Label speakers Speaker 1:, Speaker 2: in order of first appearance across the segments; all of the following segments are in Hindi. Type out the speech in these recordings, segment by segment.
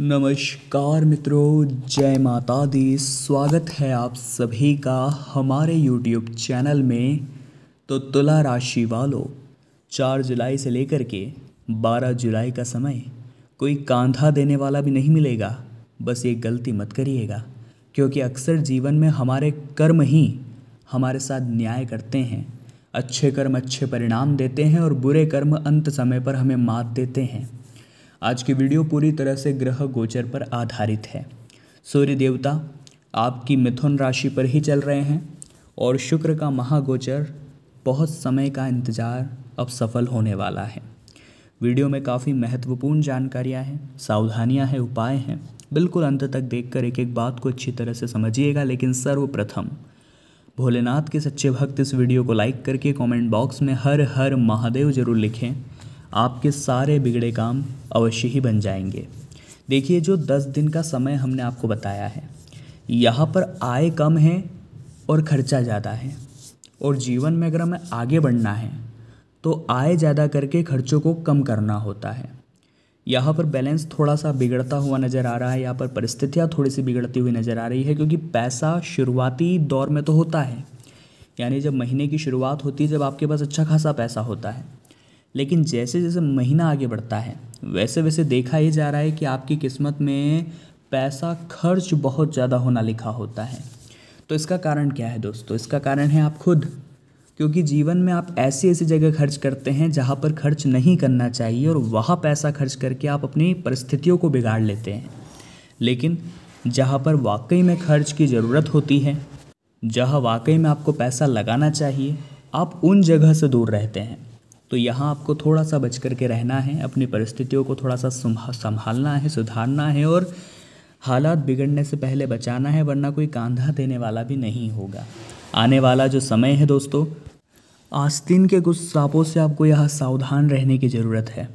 Speaker 1: नमस्कार मित्रों जय माता दी स्वागत है आप सभी का हमारे यूट्यूब चैनल में तो तुला राशि वालों चार जुलाई से लेकर के बारह जुलाई का समय कोई कांधा देने वाला भी नहीं मिलेगा बस ये गलती मत करिएगा क्योंकि अक्सर जीवन में हमारे कर्म ही हमारे साथ न्याय करते हैं अच्छे कर्म अच्छे परिणाम देते हैं और बुरे कर्म अंत समय पर हमें मात देते हैं आज की वीडियो पूरी तरह से ग्रह गोचर पर आधारित है सूर्य देवता आपकी मिथुन राशि पर ही चल रहे हैं और शुक्र का महागोचर बहुत समय का इंतज़ार अब सफल होने वाला है वीडियो में काफ़ी महत्वपूर्ण जानकारियां हैं सावधानियां हैं उपाय हैं बिल्कुल अंत तक देखकर एक एक बात को अच्छी तरह से समझिएगा लेकिन सर्वप्रथम भोलेनाथ के सच्चे भक्त इस वीडियो को लाइक करके कमेंट बॉक्स में हर हर महादेव जरूर लिखें आपके सारे बिगड़े काम अवश्य ही बन जाएंगे देखिए जो दस दिन का समय हमने आपको बताया है यहाँ पर आय कम है और खर्चा ज़्यादा है और जीवन में अगर हमें आगे बढ़ना है तो आय ज़्यादा करके खर्चों को कम करना होता है यहाँ पर बैलेंस थोड़ा सा बिगड़ता हुआ नज़र आ रहा है यहाँ पर परिस्थितियाँ थोड़ी सी बिगड़ती हुई नज़र आ रही है क्योंकि पैसा शुरुआती दौर में तो होता है यानी जब महीने की शुरुआत होती है जब आपके पास अच्छा खासा पैसा होता है लेकिन जैसे जैसे महीना आगे बढ़ता है वैसे वैसे देखा ही जा रहा है कि आपकी किस्मत में पैसा खर्च बहुत ज़्यादा होना लिखा होता है तो इसका कारण क्या है दोस्तों इसका कारण है आप खुद क्योंकि जीवन में आप ऐसी ऐसी जगह खर्च करते हैं जहाँ पर खर्च नहीं करना चाहिए और वहाँ पैसा खर्च करके आप अपनी परिस्थितियों को बिगाड़ लेते हैं लेकिन जहाँ पर वाकई में खर्च की ज़रूरत होती है जहाँ वाकई में आपको पैसा लगाना चाहिए आप उन जगह से दूर रहते हैं तो यहाँ आपको थोड़ा सा बच कर के रहना है अपनी परिस्थितियों को थोड़ा सा संभालना है सुधारना है और हालात बिगड़ने से पहले बचाना है वरना कोई कांधा देने वाला भी नहीं होगा आने वाला जो समय है दोस्तों आस्तीन के कुछ सांपों से आपको यह सावधान रहने की ज़रूरत है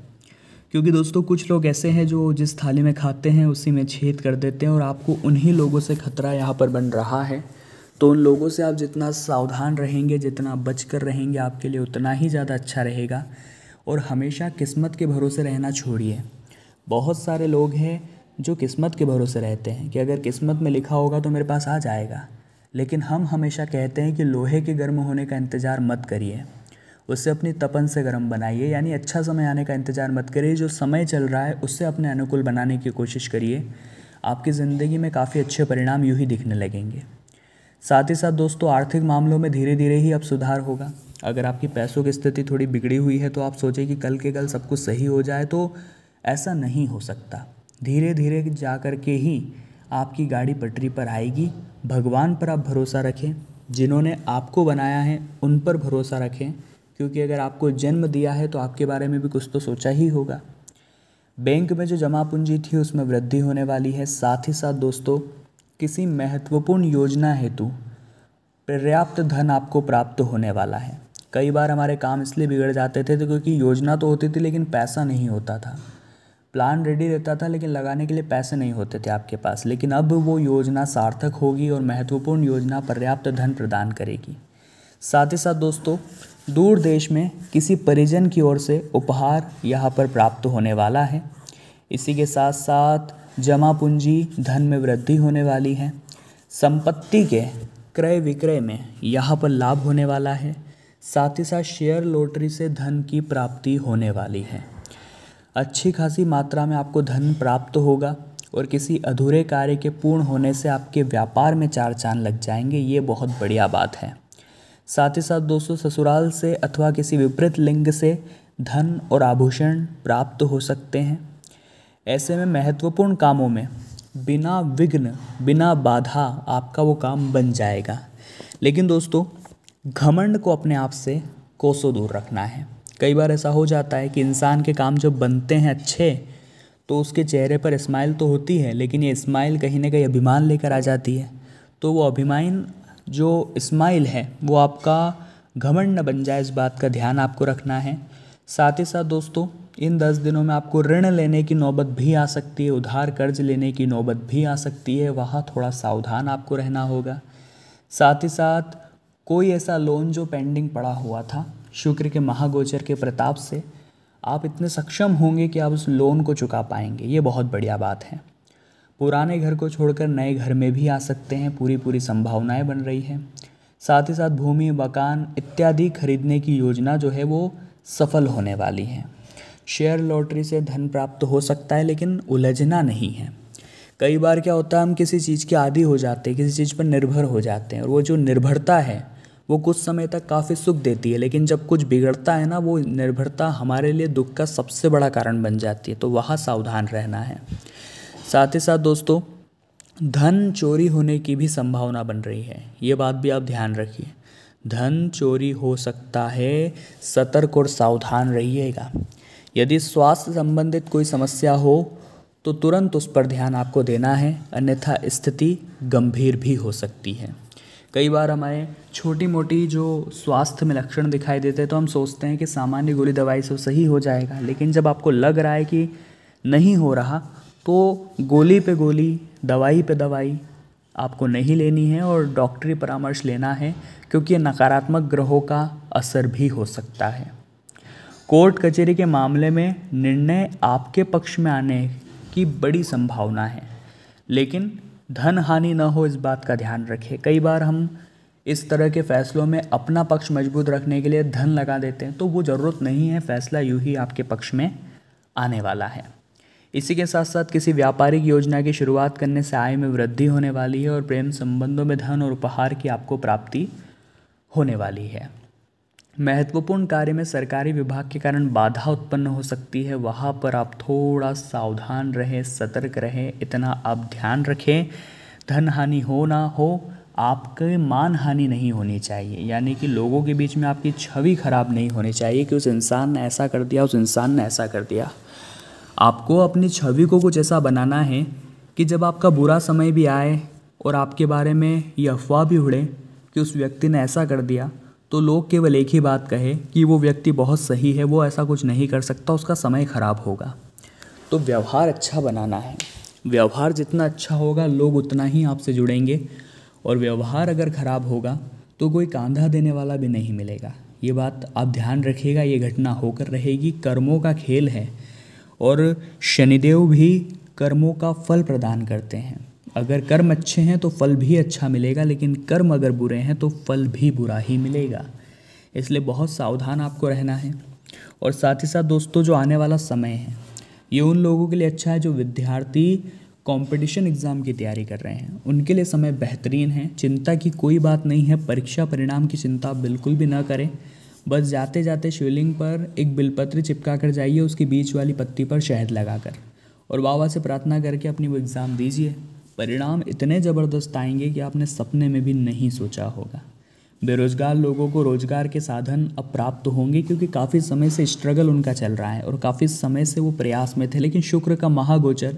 Speaker 1: क्योंकि दोस्तों कुछ लोग ऐसे हैं जो जिस थाली में खाते हैं उसी में छेद कर देते हैं और आपको उन्हीं लोगों से खतरा यहाँ पर बन रहा है तो उन लोगों से आप जितना सावधान रहेंगे जितना बच कर रहेंगे आपके लिए उतना ही ज़्यादा अच्छा रहेगा और हमेशा किस्मत के भरोसे रहना छोड़िए बहुत सारे लोग हैं जो किस्मत के भरोसे रहते हैं कि अगर किस्मत में लिखा होगा तो मेरे पास आ जाएगा लेकिन हम हमेशा कहते हैं कि लोहे के गर्म होने का इंतज़ार मत करिए उससे अपनी तपन से गर्म बनाइए यानी अच्छा समय आने का इंतज़ार मत करिए जो समय चल रहा है उससे अपने अनुकूल बनाने की कोशिश करिए आपकी ज़िंदगी में काफ़ी अच्छे परिणाम यूँ ही दिखने लगेंगे साथ ही साथ दोस्तों आर्थिक मामलों में धीरे धीरे ही अब सुधार होगा अगर आपकी पैसों की स्थिति थोड़ी बिगड़ी हुई है तो आप सोचें कि कल के कल सब कुछ सही हो जाए तो ऐसा नहीं हो सकता धीरे धीरे जा कर के ही आपकी गाड़ी पटरी पर आएगी भगवान पर आप भरोसा रखें जिन्होंने आपको बनाया है उन पर भरोसा रखें क्योंकि अगर आपको जन्म दिया है तो आपके बारे में भी कुछ तो सोचा ही होगा बैंक में जो जमा पूंजी थी उसमें वृद्धि होने वाली है साथ ही साथ दोस्तों किसी महत्वपूर्ण योजना हेतु पर्याप्त धन आपको प्राप्त होने वाला है कई बार हमारे काम इसलिए बिगड़ जाते थे तो क्योंकि योजना तो होती थी लेकिन पैसा नहीं होता था प्लान रेडी रहता था लेकिन लगाने के लिए पैसे नहीं होते थे आपके पास लेकिन अब वो योजना सार्थक होगी और महत्वपूर्ण योजना पर्याप्त धन प्रदान करेगी साथ ही साथ दोस्तों दूर देश में किसी परिजन की ओर से उपहार यहाँ पर प्राप्त होने वाला है इसी के साथ साथ जमा पूंजी धन में वृद्धि होने वाली है संपत्ति के क्रय विक्रय में यहाँ पर लाभ होने वाला है साथ ही साथ शेयर लॉटरी से धन की प्राप्ति होने वाली है अच्छी खासी मात्रा में आपको धन प्राप्त होगा और किसी अधूरे कार्य के पूर्ण होने से आपके व्यापार में चार चांद लग जाएंगे ये बहुत बढ़िया बात है साथ ही साथ दोस्तों ससुराल से अथवा किसी विपरीत लिंग से धन और आभूषण प्राप्त हो सकते हैं ऐसे में महत्वपूर्ण कामों में बिना विघ्न बिना बाधा आपका वो काम बन जाएगा लेकिन दोस्तों घमंड को अपने आप से कोसों दूर रखना है कई बार ऐसा हो जाता है कि इंसान के काम जब बनते हैं अच्छे तो उसके चेहरे पर स्माइल तो होती है लेकिन ये स्माइल कहीं ना कहीं अभिमान लेकर आ जाती है तो वो अभिमान जो स्माइल है वो आपका घमंड न बन जाए इस बात का ध्यान आपको रखना है साथ ही साथ दोस्तों इन दस दिनों में आपको ऋण लेने की नौबत भी आ सकती है उधार कर्ज लेने की नौबत भी आ सकती है वहाँ थोड़ा सावधान आपको रहना होगा साथ ही साथ कोई ऐसा लोन जो पेंडिंग पड़ा हुआ था शुक्र के महागोचर के प्रताप से आप इतने सक्षम होंगे कि आप उस लोन को चुका पाएंगे ये बहुत बढ़िया बात है पुराने घर को छोड़कर नए घर में भी आ सकते हैं पूरी पूरी संभावनाएं बन रही हैं साथ ही साथ भूमि मकान इत्यादि खरीदने की योजना जो है वो सफल होने वाली है शेयर लॉटरी से धन प्राप्त हो सकता है लेकिन उलझना नहीं है कई बार क्या होता है हम किसी चीज़ के आदि हो जाते हैं किसी चीज़ पर निर्भर हो जाते हैं और वो जो निर्भरता है वो कुछ समय तक काफ़ी सुख देती है लेकिन जब कुछ बिगड़ता है ना वो निर्भरता हमारे लिए दुख का सबसे बड़ा कारण बन जाती है तो वहाँ सावधान रहना है साथ ही साथ दोस्तों धन चोरी होने की भी संभावना बन रही है ये बात भी आप ध्यान रखिए धन चोरी हो सकता है सतर्क और सावधान रहिएगा यदि स्वास्थ्य संबंधित कोई समस्या हो तो तुरंत उस पर ध्यान आपको देना है अन्यथा स्थिति गंभीर भी हो सकती है कई बार हमारे छोटी मोटी जो स्वास्थ्य में लक्षण दिखाई देते हैं तो हम सोचते हैं कि सामान्य गोली दवाई से सही हो जाएगा लेकिन जब आपको लग रहा है कि नहीं हो रहा तो गोली पे गोली दवाई पे दवाई आपको नहीं लेनी है और डॉक्टरी परामर्श लेना है क्योंकि नकारात्मक ग्रहों का असर भी हो सकता है कोर्ट कचहरी के मामले में निर्णय आपके पक्ष में आने की बड़ी संभावना है लेकिन धन हानि न हो इस बात का ध्यान रखें कई बार हम इस तरह के फैसलों में अपना पक्ष मजबूत रखने के लिए धन लगा देते हैं तो वो ज़रूरत नहीं है फैसला यूँ ही आपके पक्ष में आने वाला है इसी के साथ साथ किसी व्यापारिक योजना की शुरुआत करने से आय में वृद्धि होने वाली है और प्रेम संबंधों में धन और उपहार की आपको प्राप्ति होने वाली है महत्वपूर्ण कार्य में सरकारी विभाग के कारण बाधा उत्पन्न हो सकती है वहाँ पर आप थोड़ा सावधान रहें सतर्क रहें इतना आप ध्यान रखें धन हानि हो ना हो आपके मान हानि नहीं होनी चाहिए यानी कि लोगों के बीच में आपकी छवि खराब नहीं होनी चाहिए कि उस इंसान ने ऐसा कर दिया उस इंसान ने ऐसा कर दिया आपको अपनी छवि को कुछ ऐसा बनाना है कि जब आपका बुरा समय भी आए और आपके बारे में ये अफवाह भी उड़े कि उस व्यक्ति ने ऐसा कर दिया तो लोग केवल एक ही बात कहे कि वो व्यक्ति बहुत सही है वो ऐसा कुछ नहीं कर सकता उसका समय ख़राब होगा तो व्यवहार अच्छा बनाना है व्यवहार जितना अच्छा होगा लोग उतना ही आपसे जुड़ेंगे और व्यवहार अगर ख़राब होगा तो कोई कांधा देने वाला भी नहीं मिलेगा ये बात आप ध्यान रखिएगा ये घटना होकर रहेगी कर्मों का खेल है और शनिदेव भी कर्मों का फल प्रदान करते हैं अगर कर्म अच्छे हैं तो फल भी अच्छा मिलेगा लेकिन कर्म अगर बुरे हैं तो फल भी बुरा ही मिलेगा इसलिए बहुत सावधान आपको रहना है और साथ ही साथ दोस्तों जो आने वाला समय है ये उन लोगों के लिए अच्छा है जो विद्यार्थी कंपटीशन एग्ज़ाम की तैयारी कर रहे हैं उनके लिए समय बेहतरीन है चिंता की कोई बात नहीं है परीक्षा परिणाम की चिंता बिल्कुल भी ना करें बस जाते जाते शिवलिंग पर एक बिलपत्र चिपका कर जाइए उसकी बीच वाली पत्ती पर शहद लगा कर और बाबा से प्रार्थना करके अपनी वो एग्ज़ाम दीजिए परिणाम इतने ज़बरदस्त आएंगे कि आपने सपने में भी नहीं सोचा होगा बेरोजगार लोगों को रोजगार के साधन अब प्राप्त होंगे क्योंकि काफ़ी समय से स्ट्रगल उनका चल रहा है और काफ़ी समय से वो प्रयास में थे लेकिन शुक्र का महागोचर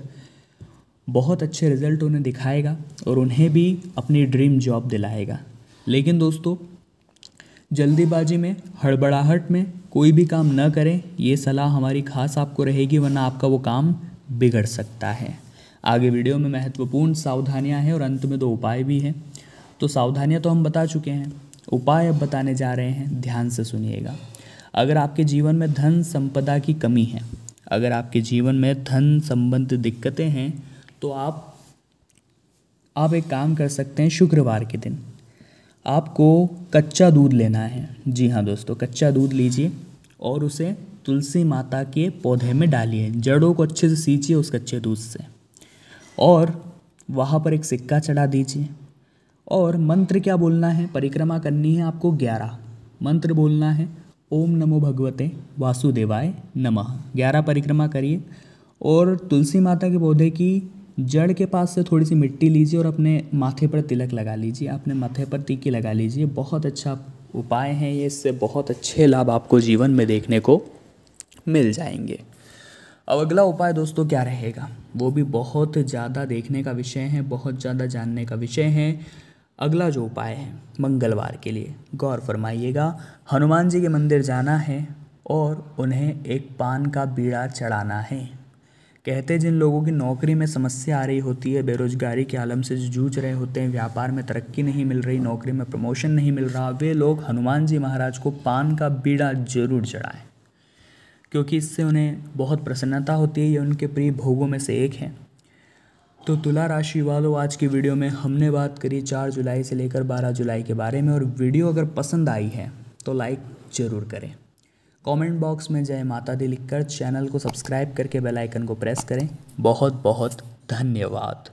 Speaker 1: बहुत अच्छे रिजल्ट उन्हें दिखाएगा और उन्हें भी अपनी ड्रीम जॉब दिलाएगा लेकिन दोस्तों जल्दीबाजी में हड़बड़ाहट में कोई भी काम न करें ये सलाह हमारी खास आपको रहेगी वरना आपका वो काम बिगड़ सकता है आगे वीडियो में महत्वपूर्ण सावधानियां हैं और अंत में दो उपाय भी हैं तो सावधानियां तो हम बता चुके हैं उपाय अब बताने जा रहे हैं ध्यान से सुनिएगा अगर आपके जीवन में धन संपदा की कमी है अगर आपके जीवन में धन संबंध दिक्कतें हैं तो आप आप एक काम कर सकते हैं शुक्रवार के दिन आपको कच्चा दूध लेना है जी हाँ दोस्तों कच्चा दूध लीजिए और उसे तुलसी माता के पौधे में डालिए जड़ों को अच्छे से सींचिए उस कच्चे दूध से और वहाँ पर एक सिक्का चढ़ा दीजिए और मंत्र क्या बोलना है परिक्रमा करनी है आपको ग्यारह मंत्र बोलना है ओम नमो भगवते वासुदेवाय नमः ग्यारह परिक्रमा करिए और तुलसी माता के पौधे की जड़ के पास से थोड़ी सी मिट्टी लीजिए और अपने माथे पर तिलक लगा लीजिए अपने माथे पर टीकी लगा लीजिए बहुत अच्छा उपाय है ये इससे बहुत अच्छे लाभ आपको जीवन में देखने को मिल जाएंगे अब अगला उपाय दोस्तों क्या रहेगा वो भी बहुत ज़्यादा देखने का विषय है बहुत ज़्यादा जानने का विषय है अगला जो उपाय है मंगलवार के लिए गौर फरमाइएगा हनुमान जी के मंदिर जाना है और उन्हें एक पान का बीड़ा चढ़ाना है कहते जिन लोगों की नौकरी में समस्या आ रही होती है बेरोजगारी के आलम से जूझ रहे होते हैं व्यापार में तरक्की नहीं मिल रही नौकरी में प्रमोशन नहीं मिल रहा वे लोग हनुमान जी महाराज को पान का बीड़ा जरूर चढ़ाएं क्योंकि इससे उन्हें बहुत प्रसन्नता होती है ये उनके प्रिय भोगों में से एक है तो तुला राशि वालों आज की वीडियो में हमने बात करी चार जुलाई से लेकर बारह जुलाई के बारे में और वीडियो अगर पसंद आई है तो लाइक ज़रूर करें कमेंट बॉक्स में जय माता दी लिखकर चैनल को सब्सक्राइब करके बेल आइकन को प्रेस करें बहुत बहुत धन्यवाद